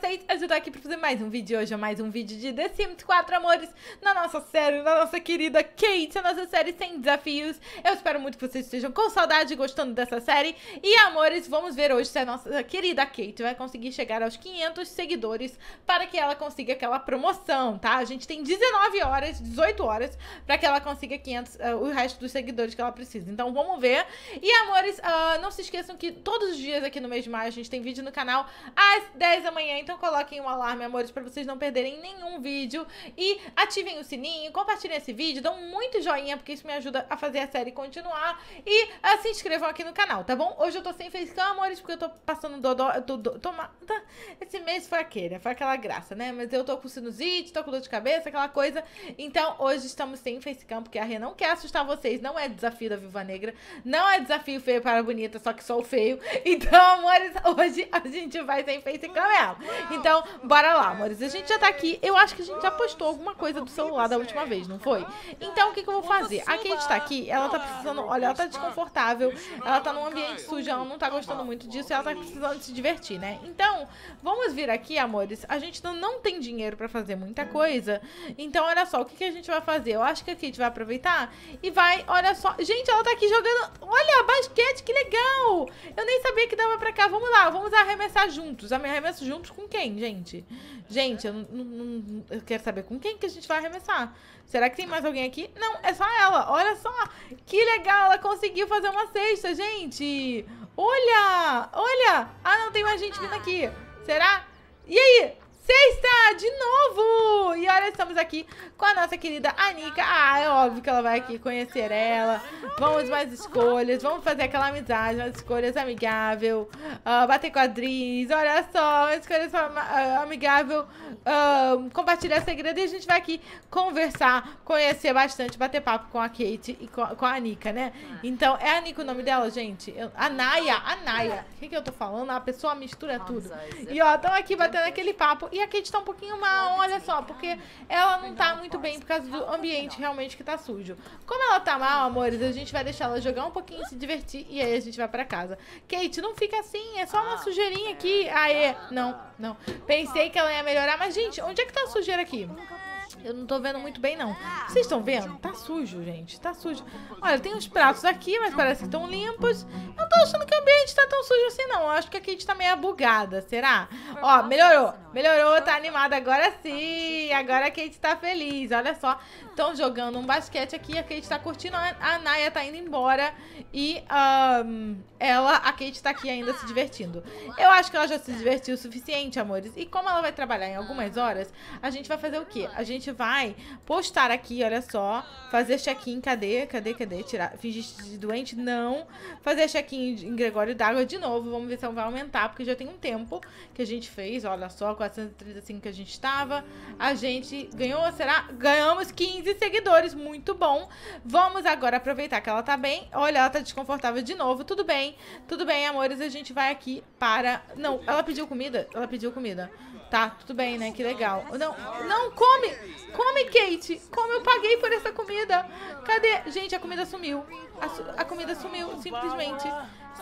vocês. Eu tô aqui pra fazer mais um vídeo hoje, mais um vídeo de The Sims 4 Amores, na nossa série, na nossa querida Kate, a nossa série sem desafios. Eu espero muito que vocês estejam com saudade, e gostando dessa série. E, amores, vamos ver hoje se a nossa querida Kate vai conseguir chegar aos 500 seguidores para que ela consiga aquela promoção, tá? A gente tem 19 horas, 18 horas, para que ela consiga 500, uh, eh, o resto dos seguidores que ela precisa. Então, vamos ver. E, amores, uh, não se esqueçam que todos os dias aqui no mês de maio a gente tem vídeo no canal às 10 da manhã, então então coloquem um alarme, amores, para vocês não perderem nenhum vídeo. E ativem o sininho, compartilhem esse vídeo, dão muito joinha, porque isso me ajuda a fazer a série continuar. E uh, se inscrevam aqui no canal, tá bom? Hoje eu tô sem facecam, amores, porque eu tô passando dodó... do, toma, tá? Esse mês foi aquele, foi aquela graça, né? Mas eu tô com sinusite, tô com dor de cabeça, aquela coisa. Então hoje estamos sem facecam, porque a Rê não quer assustar vocês. Não é desafio da Viva Negra, não é desafio feio para bonita, só que sou feio. Então, amores, hoje a gente vai sem facecam mesmo. Então, bora lá, amores. A gente já tá aqui. Eu acho que a gente já postou alguma coisa do celular da última vez, não foi? Então, o que, que eu vou fazer? A Kate tá aqui, ela tá precisando... Olha, ela tá desconfortável, ela tá num ambiente sujo, ela não tá gostando muito disso, ela tá precisando se divertir, né? Então, vamos vir aqui, amores. A gente não tem dinheiro pra fazer muita coisa. Então, olha só, o que, que a gente vai fazer? Eu acho que a Kate vai aproveitar e vai... Olha só... Gente, ela tá aqui jogando... Olha, basquete, que legal! Eu nem sabia que dava pra cá. Vamos lá, vamos arremessar juntos. Arremesso juntos com com quem, gente? Gente, eu, não, não, eu quero saber com quem que a gente vai arremessar. Será que tem mais alguém aqui? Não, é só ela. Olha só. Que legal, ela conseguiu fazer uma cesta, gente. Olha, olha. Ah, não, tem mais gente vindo aqui. Será? E aí? sexta, de novo! E olha, estamos aqui com a nossa querida Anica. Ah, é óbvio que ela vai aqui conhecer ela. Vamos mais escolhas, vamos fazer aquela amizade, mais escolhas amigável, uh, bater quadris, olha só, escolhas ah, amigável, uh, compartilhar segredo e a gente vai aqui conversar, conhecer bastante, bater papo com a Kate e com, com a Anica, né? Então, é a Anica o nome dela, gente? Eu, a Naya, a Naya. O que, que eu tô falando? A pessoa mistura tudo. É e ó, estão aqui batendo aquele papo e a Kate tá um pouquinho mal, olha só, porque ela não tá muito bem por causa do ambiente realmente que tá sujo. Como ela tá mal, amores, a gente vai deixar ela jogar um pouquinho, se divertir e aí a gente vai pra casa. Kate, não fica assim, é só uma ah, sujeirinha aqui. Aê, não, não. Pensei que ela ia melhorar, mas gente, onde é que tá a sujeira aqui? Eu não tô vendo muito bem, não. Vocês estão vendo? Tá sujo, gente. Tá sujo. Olha, tem uns pratos aqui, mas parece que estão limpos. Eu não tô achando que o ambiente tá tão sujo assim, não. Eu acho que aqui a gente tá meio bugada, será? Ó, melhorou. Melhorou, tá animada agora sim. Agora a Kate tá feliz, olha só. Estão jogando um basquete aqui, a Kate tá curtindo. A Naya tá indo embora e um, ela, a Kate tá aqui ainda se divertindo. Eu acho que ela já se divertiu o suficiente, amores. E como ela vai trabalhar em algumas horas, a gente vai fazer o quê? A gente gente vai postar aqui, olha só. Fazer check-in, cadê? Cadê, cadê? Tirar, fingir de doente? Não. Fazer check-in em Gregório d'Água de novo. Vamos ver se vai aumentar, porque já tem um tempo que a gente fez. Olha só, 435 que a gente estava. A gente ganhou, será? Ganhamos 15 seguidores, muito bom. Vamos agora aproveitar que ela tá bem. Olha, ela tá desconfortável de novo, tudo bem. Tudo bem, amores, a gente vai aqui para... Não, ela pediu comida? Ela pediu comida. Tá, tudo bem, né? Que legal. Não, não come! Come, Kate! Como eu paguei por essa comida? Cadê? Gente, a comida sumiu. A, su a comida sumiu, simplesmente.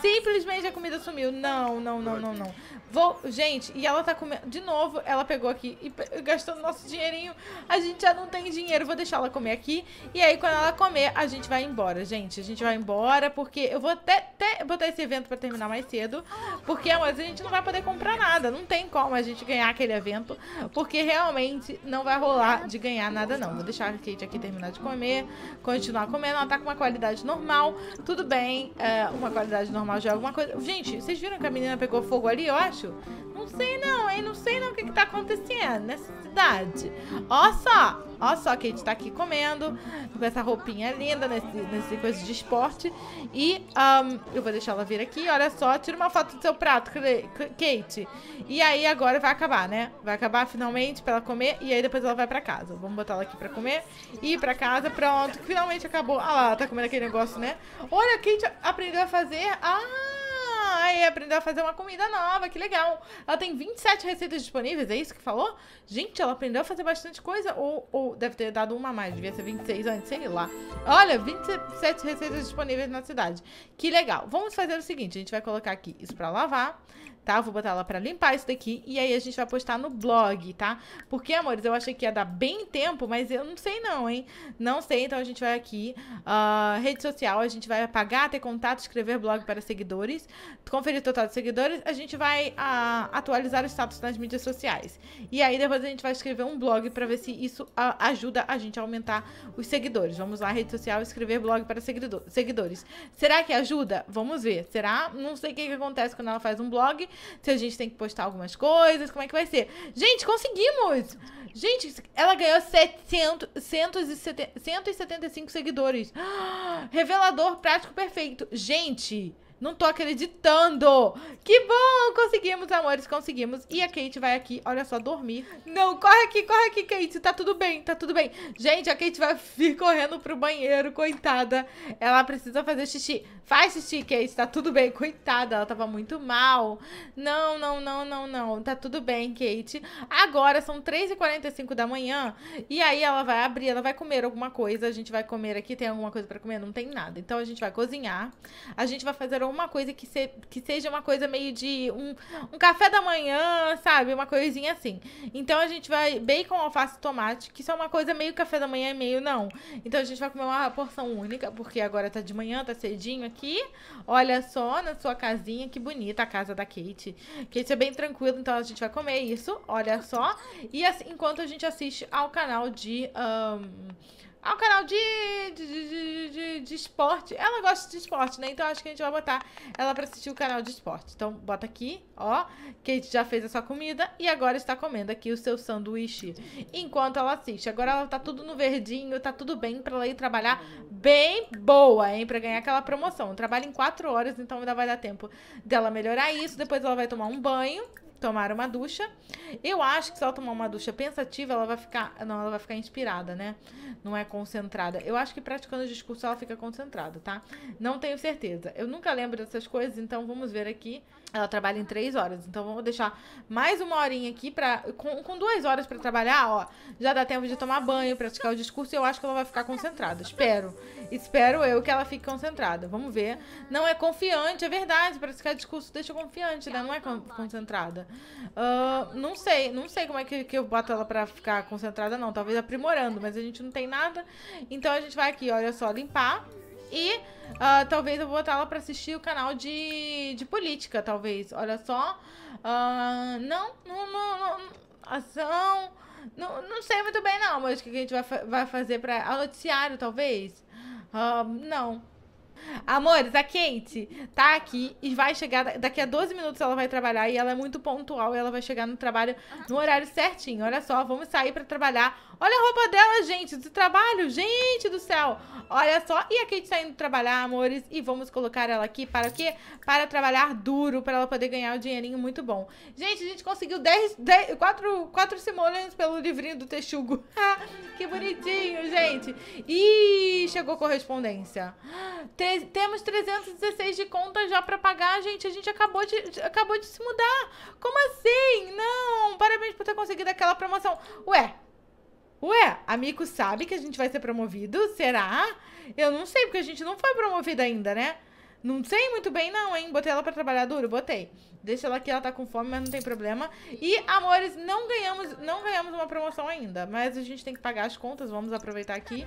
Simplesmente a comida sumiu. Não, não, não, não, não. Vou, gente, e ela tá comendo. De novo, ela pegou aqui e gastando nosso dinheirinho. A gente já não tem dinheiro. Vou deixar ela comer aqui. E aí, quando ela comer, a gente vai embora, gente. A gente vai embora, porque eu vou até, até botar esse evento pra terminar mais cedo. Porque mas a gente não vai poder comprar nada. Não tem como a gente ganhar aquele evento. Porque realmente não vai rolar de ganhar nada, não. Vou deixar a Kate aqui terminar de comer. Continuar comendo. Ela tá com uma qualidade normal. Tudo bem, é, uma qualidade normal normal de alguma coisa. Gente, vocês viram que a menina pegou fogo ali, eu acho? Não sei não, não sei não o que, que tá acontecendo nessa cidade. Ó só, ó só que a gente tá aqui comendo, com essa roupinha linda, nesse, nesse coisa de esporte. E um, eu vou deixar ela vir aqui, olha só, tira uma foto do seu prato, Kate. E aí agora vai acabar, né? Vai acabar finalmente pra ela comer e aí depois ela vai pra casa. Vamos botar ela aqui pra comer e ir pra casa, pronto, finalmente acabou. Ah lá, ela tá comendo aquele negócio, né? Olha, a Kate aprendeu a fazer... Ah! lá e aprendeu a fazer uma comida nova, que legal. Ela tem 27 receitas disponíveis, é isso que falou? Gente, ela aprendeu a fazer bastante coisa, ou, ou deve ter dado uma a mais, devia ser 26 antes, sei lá. Olha, 27 receitas disponíveis na cidade. Que legal. Vamos fazer o seguinte, a gente vai colocar aqui isso pra lavar tá? Vou botar ela pra limpar isso daqui e aí a gente vai postar no blog, tá? Porque, amores, eu achei que ia dar bem tempo, mas eu não sei não, hein? Não sei, então a gente vai aqui, uh, rede social, a gente vai apagar, ter contato, escrever blog para seguidores, conferir o total de seguidores, a gente vai a, ah, atualizar o status nas mídias sociais. E aí depois a gente vai escrever um blog para ver se isso a, ajuda a gente a aumentar os seguidores. Vamos lá, rede social, escrever blog para seguidores. Será que ajuda? Vamos ver. Será? Não sei o que, que acontece quando ela faz um blog, se a gente tem que postar algumas coisas, como é que vai ser. Gente, conseguimos! Gente, ela ganhou 700, 175 seguidores. Ah, revelador prático perfeito. Gente, não tô acreditando. Que bom, conseguimos, amores, conseguimos. E a Kate vai aqui, olha só, dormir. Não, corre aqui, corre aqui, Kate. Tá tudo bem, tá tudo bem. Gente, a Kate vai vir correndo pro banheiro, coitada. Ela precisa fazer xixi. Faz xixi, Kate, tá tudo bem. Coitada, ela tava muito mal. Não, não, não, não, não. Tá tudo bem, Kate. Agora são 3h45 da manhã e aí ela vai abrir, ela vai comer alguma coisa. A gente vai comer aqui, tem alguma coisa pra comer? Não tem nada. Então a gente vai cozinhar. A gente vai fazer para uma coisa que, se, que seja uma coisa meio de um, um café da manhã, sabe? Uma coisinha assim. Então a gente vai bacon, alface e tomate, que é uma coisa meio café da manhã e meio não. Então a gente vai comer uma porção única, porque agora tá de manhã, tá cedinho aqui. Olha só na sua casinha, que bonita a casa da Kate. Kate é bem tranquila, então a gente vai comer isso, olha só. E assim, enquanto a gente assiste ao canal de. Um, ah, um canal de, de, de, de, esporte. Ela gosta de esporte, né? Então acho que a gente vai botar ela pra assistir o canal de esporte. Então bota aqui, ó. Kate já fez a sua comida e agora está comendo aqui o seu sanduíche enquanto ela assiste. Agora ela tá tudo no verdinho, tá tudo bem pra ela ir trabalhar bem boa, hein? Pra ganhar aquela promoção. Trabalha em quatro horas, então ainda vai dar tempo dela melhorar isso. Depois ela vai tomar um banho, tomar uma ducha. Eu acho que se ela tomar uma ducha pensativa, ela vai ficar. Não, ela vai ficar inspirada, né? Não é concentrada. Eu acho que praticando o discurso ela fica concentrada, tá? Não tenho certeza. Eu nunca lembro dessas coisas, então vamos ver aqui. Ela trabalha em três horas, então vamos deixar mais uma horinha aqui para com, com, duas horas para trabalhar, ó. Já dá tempo de tomar banho, praticar o discurso e eu acho que ela vai ficar concentrada. Espero. Espero eu que ela fique concentrada. Vamos ver. Não é confiante, é verdade. Parece que é discurso deixa confiante, né? Não é con concentrada. Uh, não sei, não sei como é que, que eu boto ela pra ficar concentrada, não. Talvez aprimorando, mas a gente não tem nada. Então a gente vai aqui, olha só, limpar. E uh, talvez eu vou botar ela pra assistir o canal de, de política, talvez. Olha só. Uh, não, não, não, não. Ação. Não, não sei muito bem, não, mas o que a gente vai, vai fazer para. A noticiário, talvez? ah não. Amores, tá a Kate tá aqui e vai chegar. Daqui a 12 minutos ela vai trabalhar e ela é muito pontual. ela vai chegar no trabalho no horário certinho. Olha só, vamos sair para trabalhar. Olha a roupa dela, gente, do trabalho. Gente do céu. Olha só. E a Kate tá indo trabalhar, amores. E vamos colocar ela aqui para o quê? Para trabalhar duro, para ela poder ganhar um dinheirinho muito bom. Gente, a gente conseguiu 10, 10, 4, 4 simoleons pelo livrinho do Texugo. que bonitinho, gente. E chegou correspondência. Tem temos 316 de conta já para pagar, gente. A gente acabou de, acabou de se mudar. Como assim? Não, parabéns por ter conseguido aquela promoção. Ué, ué, a Mico sabe que a gente vai ser promovido? Será? Eu não sei, porque a gente não foi promovido ainda, né? Não sei muito bem não, hein? Botei ela pra trabalhar duro, botei. Deixa ela aqui, ela tá com fome, mas não tem problema. E, amores, não ganhamos, não ganhamos uma promoção ainda, mas a gente tem que pagar as contas, vamos aproveitar aqui,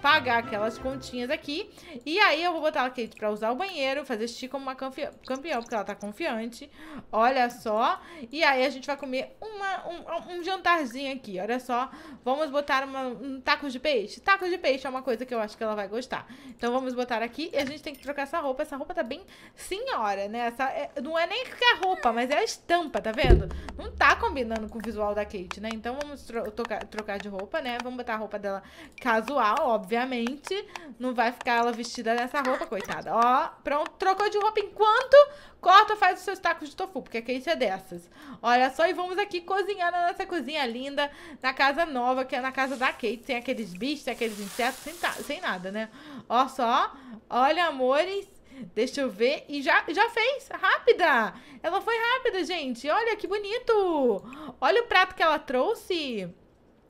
pagar aquelas continhas aqui. E aí eu vou botar a Kate pra usar o banheiro, fazer xixi como uma campeã, porque ela tá confiante. Olha só. E aí a gente vai comer uma, um, um jantarzinho aqui, olha só. Vamos botar uma, um taco de peixe? Taco de peixe é uma coisa que eu acho que ela vai gostar. Então vamos botar aqui e a gente tem que trocar essa roupa, essa roupa roupa tá bem senhora, né? Essa, é, não é nem que é roupa, mas é a estampa, tá vendo? Não tá combinando com o visual da Kate, né? Então vamos tro trocar, trocar de roupa, né? Vamos botar a roupa dela casual, obviamente. Não vai ficar ela vestida nessa roupa, coitada. Ó, pronto, trocou de roupa enquanto corta, faz os seus tacos de tofu, porque a Kate é dessas. Olha só, e vamos aqui cozinhar na nossa cozinha linda, na casa nova, que é na casa da Kate. Tem aqueles bichos, sem aqueles insetos, sem, sem nada, né? Ó só, olha, amores, Deixa eu ver. E já, já fez. Rápida. Ela foi rápida, gente. Olha que bonito. Olha o prato que ela trouxe.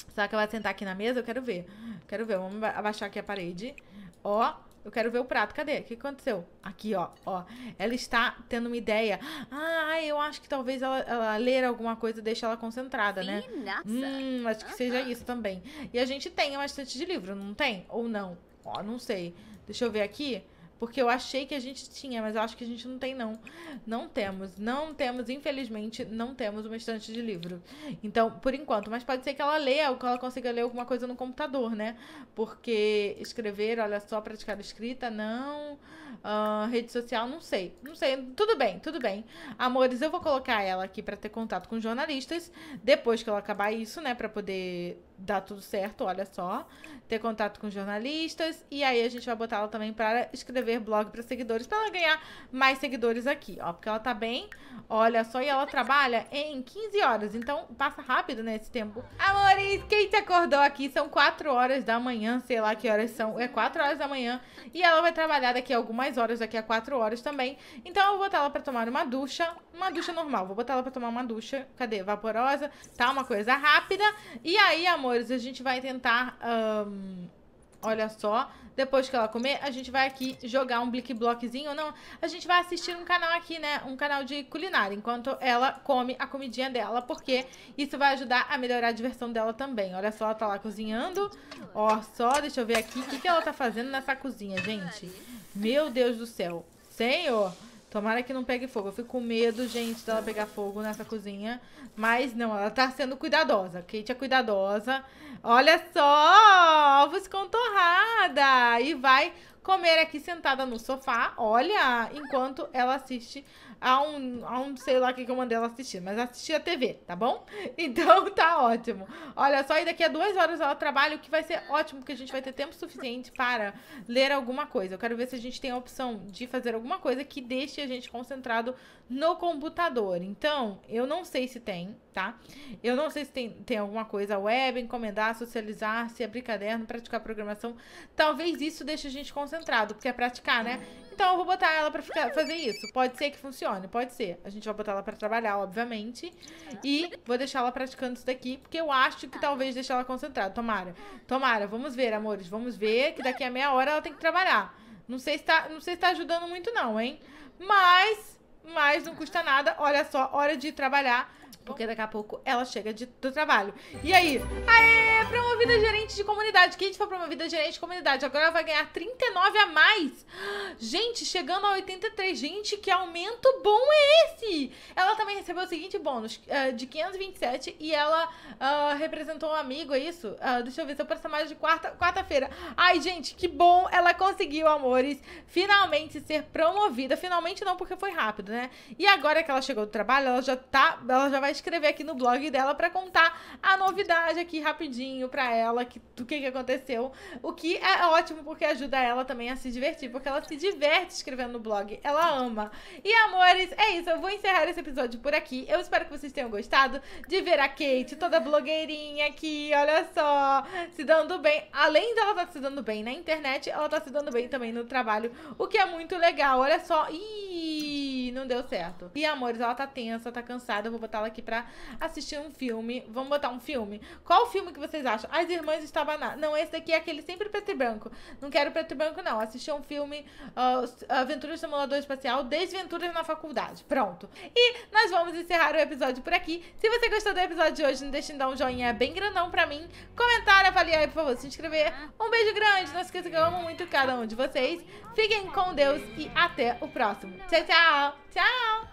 Será que ela vai sentar aqui na mesa? Eu quero ver. Quero ver. Vamos abaixar aqui a parede. Ó. Eu quero ver o prato. Cadê? O que aconteceu? Aqui, ó, ó. Ela está tendo uma ideia. Ah, eu acho que talvez ela, ela ler alguma coisa deixa ela concentrada, né? Sim, né? Nossa. Hum, acho que uh -huh. seja isso também. E a gente tem uma estante de livro, não tem? Ou não? Ó, não sei. Deixa eu ver aqui. Porque eu achei que a gente tinha, mas eu acho que a gente não tem, não. Não temos. Não temos, infelizmente, não temos uma estante de livro. Então, por enquanto. Mas pode ser que ela leia ou que ela consiga ler alguma coisa no computador, né? Porque escrever, olha só, praticar escrita, não. Uh, rede social, não sei. Não sei. Tudo bem, tudo bem. Amores, eu vou colocar ela aqui para ter contato com jornalistas. Depois que ela acabar isso, né? Para poder dar tudo certo, olha só, ter contato com jornalistas e aí a gente vai botar ela também para escrever blog para seguidores para ela ganhar mais seguidores aqui, ó, porque ela tá bem. Olha só, e ela trabalha em 15 horas, então passa rápido nesse né, tempo. Amores, quem te acordou aqui são 4 horas da manhã, sei lá que horas são, é 4 horas da manhã e ela vai trabalhar daqui a algumas horas, daqui a 4 horas também. Então eu vou botar ela para tomar uma ducha, uma ducha normal, vou botar ela para tomar uma ducha, cadê? Vaporosa, tá uma coisa rápida. E aí, amor amores, a gente vai tentar. Um, olha só. Depois que ela comer, a gente vai aqui jogar um blick blockzinho não. A gente vai assistir um canal aqui, né? Um canal de culinária, enquanto ela come a comidinha dela, porque isso vai ajudar a melhorar a diversão dela também. Olha só, ela tá lá cozinhando. Ó, só, deixa eu ver aqui o que, que ela tá fazendo nessa cozinha, gente. Meu Deus do céu. Senhor. Tomara que não pegue fogo. Eu fico com medo, gente, dela pegar fogo nessa cozinha. Mas não, ela tá sendo cuidadosa. Kate é cuidadosa. Olha só! Ovos com torrada! E vai comer aqui sentada no sofá, olha, enquanto ela assiste a um, a um sei lá o que, que eu mandei ela assistir, mas assistir a TV, tá bom? Então tá ótimo. Olha só, e daqui a duas horas ela trabalha, o que vai ser ótimo, porque a gente vai ter tempo suficiente para ler alguma coisa. Eu quero ver se a gente tem a opção de fazer alguma coisa que deixe a gente concentrado no computador. Então, eu não sei se tem, tá? Eu não sei se tem, tem alguma coisa web, encomendar, socializar, se abrir caderno, praticar programação. Talvez isso deixe a gente concentrado concentrado, porque é praticar, né? Então eu vou botar ela pra ficar, fazer isso. Pode ser que funcione, pode ser. A gente vai botar ela pra trabalhar, obviamente. E vou deixar ela praticando isso daqui, porque eu acho que talvez deixar ela concentrada. Tomara. Tomara, vamos ver, amores. Vamos ver que daqui a meia hora ela tem que trabalhar. Não sei se tá, não sei se tá ajudando muito, não, hein? Mas, mas não custa nada. Olha só, hora de trabalhar porque daqui a pouco ela chega de, do trabalho. E aí? Aê, promovida gerente de comunidade. gente foi promovida gerente de comunidade. Agora ela vai ganhar 39 a mais. Gente, chegando a 83. Gente, que aumento bom é esse? Ela também recebeu o seguinte bônus uh, de 527 e ela uh, representou um amigo, é isso? Uh, deixa eu ver, seu personagem de quarta-feira. Quarta Ai, gente, que bom ela conseguiu, amores, finalmente ser promovida. Finalmente não, porque foi rápido, né? E agora que ela chegou do trabalho, ela já tá, ela já vai escrever aqui no blog dela para contar a novidade aqui rapidinho para ela, que, do que, que aconteceu. O que é ótimo porque ajuda ela também a se divertir, porque ela se diverte escrevendo no blog, ela ama. E amores, é isso, eu vou encerrar esse episódio por aqui. Eu espero que vocês tenham gostado de ver a Kate, toda blogueirinha aqui, olha só, se dando bem. Além dela estar tá se dando bem na internet, ela tá se dando bem também no trabalho, o que é muito legal, olha só. Ih! não deu certo. E, amores, ela tá tensa, tá cansada. Eu vou botar ela aqui pra assistir um filme. Vamos botar um filme. Qual filme que vocês acham? As Irmãs Estabanadas. Não, esse daqui é aquele sempre preto e branco. Não quero preto e branco, não. Assistir um filme uh, ah, Aventuras Simulador Espacial, Desventuras na Faculdade. Pronto. E nós vamos encerrar o episódio por aqui. Se você gostou do episódio de hoje, não deixe de dar um joinha bem grandão pra mim. Comentar, avaliar e, por favor, se inscrever. Um beijo grande. Não esqueça que eu amo muito cada um de vocês. Fiquem com Deus e até o próximo. Tchau, tchau! Tchau!